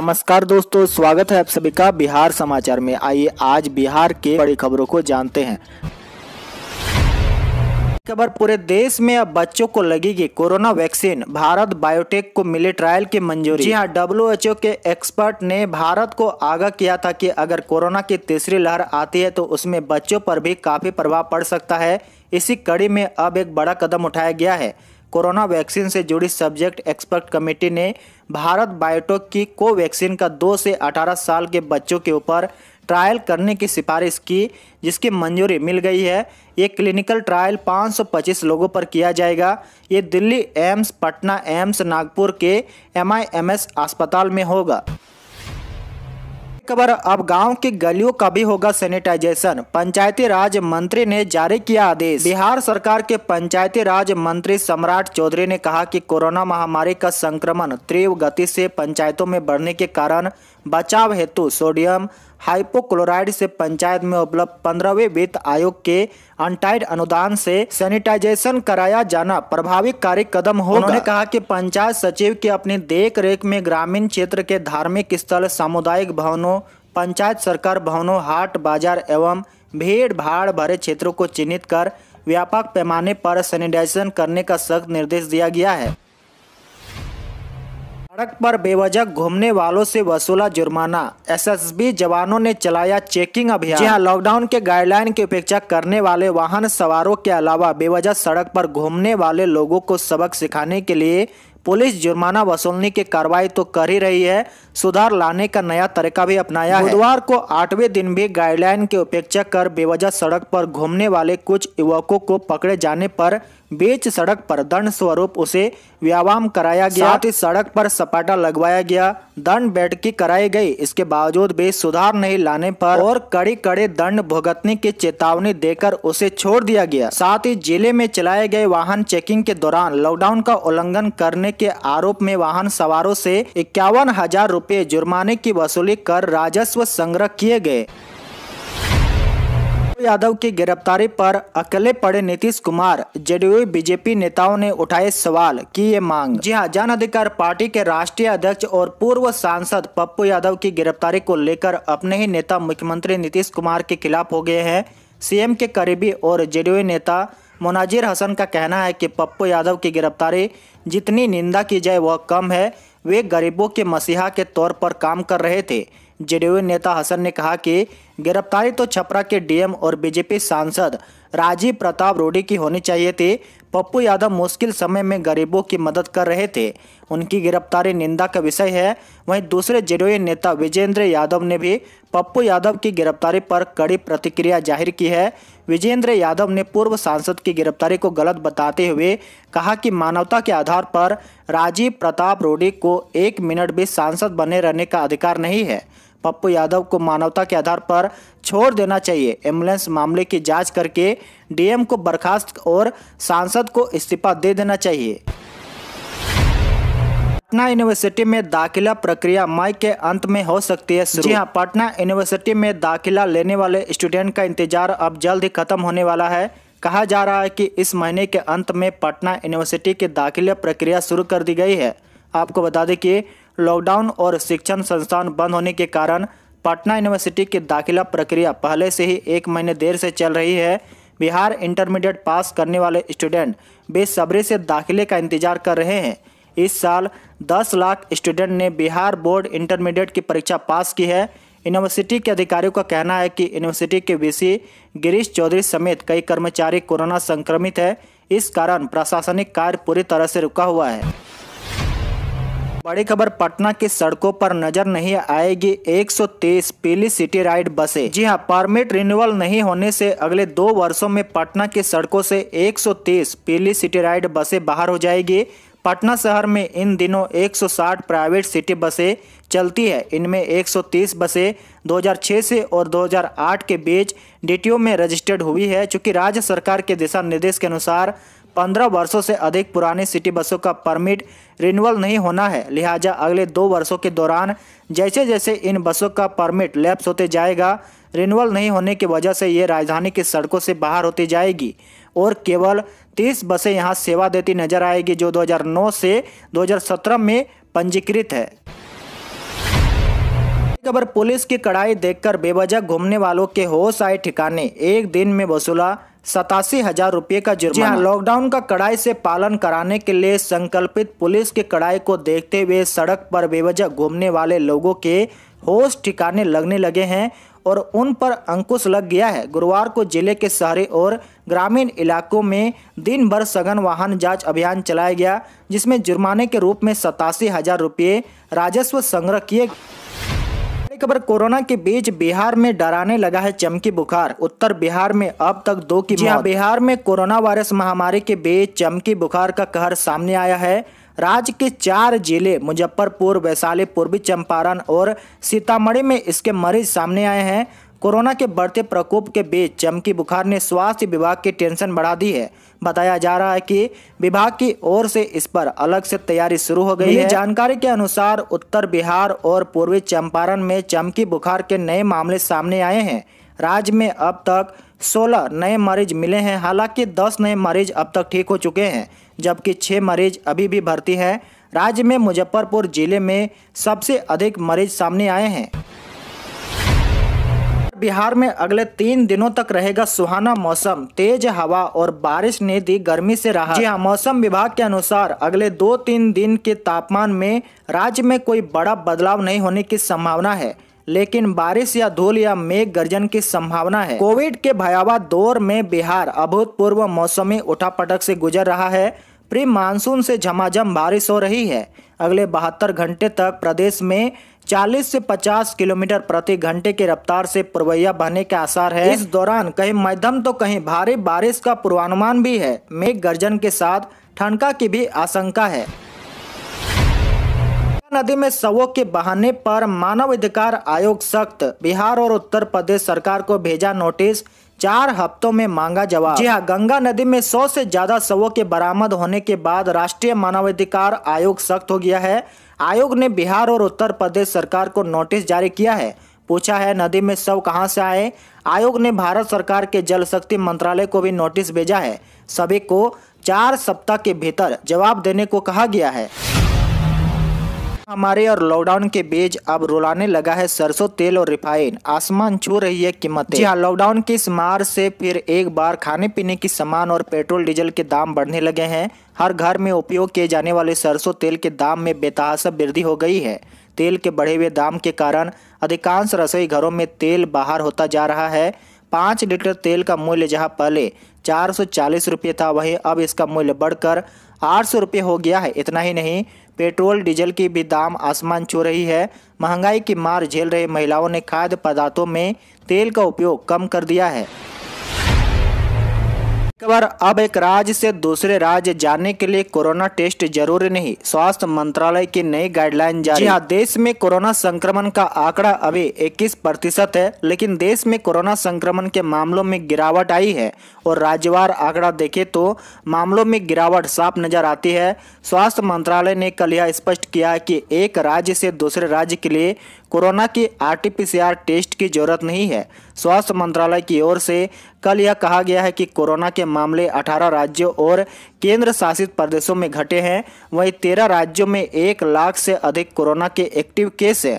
नमस्कार दोस्तों स्वागत है आप सभी का बिहार समाचार में आइए आज बिहार के बड़ी खबरों को जानते हैं खबर पूरे देश में अब बच्चों को लगेगी कोरोना वैक्सीन भारत बायोटेक को मिले ट्रायल की मंजूरी जी हाँ डब्ल्यू के एक्सपर्ट ने भारत को आगाह किया था कि अगर कोरोना की तीसरी लहर आती है तो उसमें बच्चों पर भी काफी प्रभाव पड़ सकता है इसी कड़ी में अब एक बड़ा कदम उठाया गया है कोरोना वैक्सीन से जुड़ी सब्जेक्ट एक्सपर्ट कमेटी ने भारत बायोटेक की कोवैक्सीन का 2 से 18 साल के बच्चों के ऊपर ट्रायल करने की सिफारिश की जिसकी मंजूरी मिल गई है ये क्लिनिकल ट्रायल 525 लोगों पर किया जाएगा ये दिल्ली एम्स पटना एम्स नागपुर के एम अस्पताल में होगा खबर अब गांव की गलियों का भी होगा सैनिटाइजेशन पंचायती राज मंत्री ने जारी किया आदेश बिहार सरकार के पंचायती राज मंत्री सम्राट चौधरी ने कहा कि कोरोना महामारी का संक्रमण तीव्र गति से पंचायतों में बढ़ने के कारण बचाव हेतु सोडियम हाइपोक्लोराइड से पंचायत में उपलब्ध पंद्रहवें वित्त आयोग के अनटाइड अनुदान से सैनिटाइजेशन कराया जाना प्रभावी कार्य कदम हो उन्होंने कहा कि पंचायत सचिव के अपनी देख रेख में ग्रामीण क्षेत्र के धार्मिक स्थल सामुदायिक भवनों पंचायत सरकार भवनों हाट बाजार एवं भीड़ भाड़ भरे क्षेत्रों को चिन्हित कर व्यापक पैमाने पर सैनिटाइजेशन करने का सख्त निर्देश दिया गया है सड़क पर बेवजह घूमने वालों से वसूला जुर्माना एसएसबी जवानों ने चलाया चेकिंग अभियान जहां लॉकडाउन के गाइडलाइन की उपेक्षा करने वाले वाहन सवारों के अलावा बेवजह सड़क पर घूमने वाले लोगों को सबक सिखाने के लिए पुलिस जुर्माना वसूलने की कार्रवाई तो कर ही रही है सुधार लाने का नया तरीका भी अपनाया बुधवार को आठवें दिन भी गाइडलाइन की उपेक्षा कर बेवजह सड़क पर घूमने वाले कुछ युवकों को पकड़े जाने पर बीच सड़क पर दंड स्वरूप उसे व्यायाम कराया गया साथ ही सड़क पर सपाटा लगवाया गया दंड बैठकी कराई गई इसके बावजूद भी सुधार नहीं लाने पर और कड़ी कड़े दंड भुगतने की चेतावनी देकर उसे छोड़ दिया गया साथ ही जिले में चलाए गए वाहन चेकिंग के दौरान लॉकडाउन का उल्लंघन करने के आरोप में वाहन सवारों से इक्यावन हजार रूपए जुर्माने की वसूली कर राजस्व संग्रह किए गए लालू यादव की गिरफ्तारी पर अकेले पड़े नीतीश कुमार जेडीयू बीजेपी नेताओं ने उठाए सवाल की ये मांग जी हाँ जन अधिकार पार्टी के राष्ट्रीय अध्यक्ष और पूर्व सांसद पप्पू यादव की गिरफ्तारी को लेकर अपने ही नेता मुख्यमंत्री नीतीश कुमार के खिलाफ हो गए हैं सीएम के करीबी और जेडीयू नेता मोनाजिर हसन का कहना है कि पप्पू यादव की गिरफ्तारी जितनी निंदा की जाए वह कम है वे गरीबों के मसीहा के तौर पर काम कर रहे थे जेडीयू नेता हसन ने कहा कि गिरफ्तारी तो छपरा के डीएम और बीजेपी सांसद राजीव प्रताप रोडी की होनी चाहिए थी पप्पू यादव मुश्किल समय में गरीबों की मदद कर रहे थे उनकी गिरफ्तारी निंदा का विषय है वहीं दूसरे जेडीयू नेता विजेंद्र यादव ने भी पप्पू यादव की गिरफ्तारी पर कड़ी प्रतिक्रिया जाहिर की है विजेंद्र यादव ने पूर्व सांसद की गिरफ्तारी को गलत बताते हुए कहा कि मानवता के आधार पर राजीव प्रताप रोडी को एक मिनट भी सांसद बने रहने का अधिकार नहीं है पप्पू यादव को मानवता के आधार पर छोड़ देना चाहिए एम्बुलेंस मामले की जांच करके डीएम को बर्खास्त और सांसद को इस्तीफा दे देना चाहिए पटना यूनिवर्सिटी में दाखिला प्रक्रिया मई के अंत में हो सकती है जी हाँ पटना यूनिवर्सिटी में दाखिला लेने वाले स्टूडेंट का इंतजार अब जल्द ही खत्म होने वाला है कहा जा रहा है कि इस महीने के अंत में पटना यूनिवर्सिटी की दाखिला प्रक्रिया शुरू कर दी गई है आपको बता दें कि लॉकडाउन और शिक्षण संस्थान बंद होने के कारण पटना यूनिवर्सिटी की दाखिला प्रक्रिया पहले से ही एक महीने देर से चल रही है बिहार इंटरमीडिएट पास करने वाले स्टूडेंट बेसब्री से दाखिले का इंतजार कर रहे हैं इस साल 10 लाख स्टूडेंट ने बिहार बोर्ड इंटरमीडिएट की परीक्षा पास की है यूनिवर्सिटी के अधिकारियों का कहना है कि यूनिवर्सिटी के वीसी गिरीश चौधरी समेत कई कर्मचारी कोरोना संक्रमित है इस कारण प्रशासनिक कार्य पूरी तरह से रुका हुआ है बड़ी खबर पटना की सड़कों पर नजर नहीं आएगी तेईस पीली सिटी राइड बसें जी हां परमिट रिन्यूअल नहीं होने से अगले दो वर्षों में पटना की सड़कों से 130 पीली सिटी राइड बसें बाहर हो जाएगी पटना शहर में इन दिनों 160 प्राइवेट सिटी बसें चलती है इनमें 130 बसें 2006 से और 2008 के बीच डी में रजिस्टर्ड हुई है चूँकि राज्य सरकार के दिशा निर्देश के अनुसार पंद्रह वर्षों से अधिक पुरानी सिटी बसों का परमिट रिन्यूअल नहीं होना है लिहाजा अगले दो वर्षों के दौरान जैसे जैसे इन बसों का परमिट लैप्स होते जाएगा रिन्यूअल नहीं होने की वजह से ये राजधानी की सड़कों से बाहर होती जाएगी और केवल 30 बसें यहां सेवा देती नजर आएगी जो 2009 से 2017 में पंजीकृत है खबर पुलिस की कड़ाई देखकर बेवजह घूमने वालों के होश आए ठिकाने एक दिन में वसूला सतासी हजार रुपये का जुर्माना हाँ। लॉकडाउन का कड़ाई से पालन कराने के लिए संकल्पित पुलिस की कड़ाई को देखते हुए सड़क पर बेवजह घूमने वाले लोगों के होश ठिकाने लगने लगे हैं और उन पर अंकुश लग गया है गुरुवार को जिले के शहरी और ग्रामीण इलाकों में दिन भर सघन वाहन जांच अभियान चलाया गया जिसमें जुर्माने के रूप में सतासी हजार रुपये राजस्व संग्रह किए खबर कोरोना के बीच बिहार में डराने लगा है चमकी बुखार उत्तर बिहार में अब तक दो की हाँ, बिहार में कोरोना वायरस महामारी के बीच चमकी बुखार का कहर सामने आया है राज्य के चार जिले मुजफ्फरपुर वैशाली पूर्वी चंपारण और सीतामढ़ी में इसके मरीज सामने आए हैं कोरोना के बढ़ते प्रकोप के बीच चमकी बुखार ने स्वास्थ्य विभाग की टेंशन बढ़ा दी है बताया जा रहा है कि विभाग की ओर से इस पर अलग से तैयारी शुरू हो गई है जानकारी के अनुसार उत्तर बिहार और पूर्वी चंपारण में चमकी बुखार के नए मामले सामने आए हैं राज्य में अब तक 16 नए मरीज मिले हैं हालांकि 10 नए मरीज अब तक ठीक हो चुके हैं जबकि छः मरीज अभी भी भर्ती है राज्य में मुजफ्फरपुर जिले में सबसे अधिक मरीज सामने आए हैं बिहार में अगले तीन दिनों तक रहेगा सुहाना मौसम तेज हवा और बारिश ने दी गर्मी से राहत जी हाँ मौसम विभाग के अनुसार अगले दो तीन दिन के तापमान में राज्य में कोई बड़ा बदलाव नहीं होने की संभावना है लेकिन बारिश या धूल या मेघ गर्जन की संभावना है कोविड के भयावह दौर में बिहार अभूतपूर्व मौसमी उठापटक से गुजर रहा है प्री मानसून से झमाझम बारिश हो रही है अगले बहत्तर घंटे तक प्रदेश में 40 से 50 किलोमीटर प्रति घंटे की रफ्तार से पुरवैया बहने के आसार है इस दौरान कहीं मध्यम तो कहीं भारी बारिश का पूर्वानुमान भी है मेघ गर्जन के साथ ठंडका की भी आशंका है नदी में सवो के बहाने पर मानव अधिकार आयोग सख्त बिहार और उत्तर प्रदेश सरकार को भेजा नोटिस चार हफ्तों में मांगा जवाब जी हाँ गंगा नदी में सौ से ज्यादा शवों के बरामद होने के बाद राष्ट्रीय मानवाधिकार आयोग सख्त हो गया है आयोग ने बिहार और उत्तर प्रदेश सरकार को नोटिस जारी किया है पूछा है नदी में शव कहां से आए आयोग ने भारत सरकार के जल शक्ति मंत्रालय को भी नोटिस भेजा है सभी को चार सप्ताह के भीतर जवाब देने को कहा गया है महामारी और लॉकडाउन के बीच अब रुलाने लगा है सरसों तेल और रिफाइन आसमान छू रही है कीमत हाँ, लॉकडाउन की इस मार से फिर एक बार खाने पीने की सामान और पेट्रोल डीजल के दाम बढ़ने लगे हैं हर घर में उपयोग किए जाने वाले सरसों तेल के दाम में बेतहासा वृद्धि हो गई है तेल के बढ़े हुए दाम के कारण अधिकांश रसोई घरों में तेल बाहर होता जा रहा है पाँच लीटर तेल का मूल्य जहां पहले चार सौ चालीस रुपये था वही अब इसका मूल्य बढ़कर आठ सौ रुपये हो गया है इतना ही नहीं पेट्रोल डीजल की भी दाम आसमान छू रही है महंगाई की मार झेल रहे महिलाओं ने खाद्य पदार्थों में तेल का उपयोग कम कर दिया है खबर अब एक राज्य से दूसरे राज्य जाने के लिए कोरोना टेस्ट जरूरी नहीं स्वास्थ्य मंत्रालय की नई गाइडलाइन जारी हाँ देश में कोरोना संक्रमण का आंकड़ा अभी 21 प्रतिशत है लेकिन देश में कोरोना संक्रमण के मामलों में गिरावट आई है और राज्यवार आंकड़ा देखे तो मामलों में गिरावट साफ नजर आती है स्वास्थ्य मंत्रालय ने कल यह स्पष्ट किया कि एक राज्य से दूसरे राज्य के लिए कोरोना की आरटीपीसीआर टेस्ट की जरूरत नहीं है स्वास्थ्य मंत्रालय की ओर से कल यह कहा गया है कि कोरोना के मामले 18 राज्यों और केंद्र शासित प्रदेशों में घटे हैं वहीं 13 राज्यों में एक लाख से अधिक कोरोना के एक्टिव केस हैं